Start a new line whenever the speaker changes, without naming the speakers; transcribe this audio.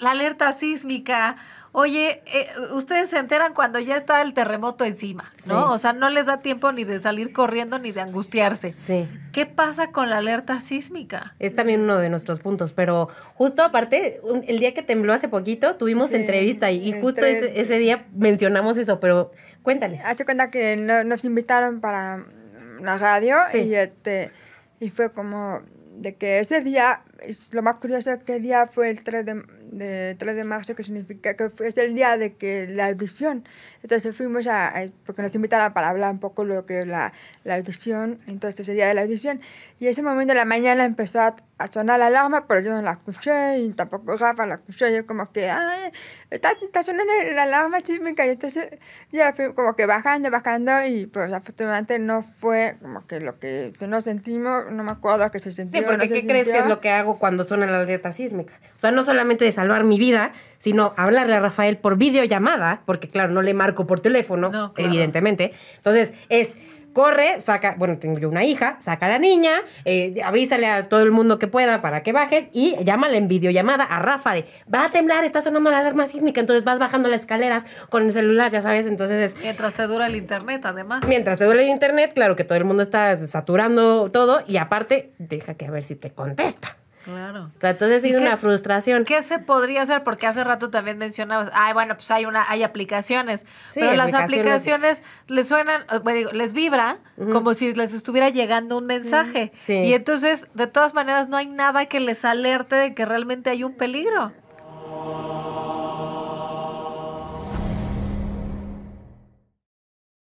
la alerta sísmica. Oye, eh, ustedes se enteran cuando ya está el terremoto encima, ¿no? O sea, no les da tiempo ni de salir corriendo ni de angustiarse. Sí. ¿Qué pasa con la alerta sísmica?
Es también uno de nuestros puntos, pero
justo aparte, el día que
tembló hace poquito, tuvimos entrevista y, justo ese, día mencionamos eso, pero
cuéntales. Hace cuenta que nos invitaron para la radio y, este, y fue como de que ese día, lo más curioso que día fue el 3 de de 3 de marzo, que significa que es el día de que la audición. Entonces fuimos a, porque nos invitaron para hablar un poco lo que es la, la audición, entonces el día de la audición. Y ese momento de la mañana empezó a, sonar la alarma, pero yo no la escuché y tampoco Rafa la escuché Yo como que, Ay, está, sonando la alarma sísmica. Y entonces ya fui como que bajando, bajando y pues afortunadamente no fue como que lo que, que no sentimos, no me acuerdo que se sintió. Sí, porque ¿qué crees que es lo
que hago cuando suena la alerta sísmica? O sea, no solamente salvar mi vida, sino hablarle a Rafael por videollamada, porque claro, no le marco por teléfono, evidentemente. Entonces es, corre, saca, bueno, tengo yo una hija, saca a la niña, eh, avísale a todo el mundo que pueda para que bajes y llámale en videollamada a Rafa de, va a temblar, está sonando la alarma sísmica, entonces vas bajando las escaleras con el celular, ya sabes, entonces es... Mientras te
dura el internet, además. Mientras te dura el
internet, claro que todo el mundo está saturando todo y aparte, deja que a ver si te contesta.
Claro. entonces es una frustración. ¿Qué se podría hacer? Porque hace rato también mencionabas, ay, bueno, pues hay una, hay aplicaciones. pero las aplicaciones les suenan, les vibra como si les estuviera llegando un mensaje. Y entonces, de todas maneras, no hay nada que les alerte de que realmente hay un peligro.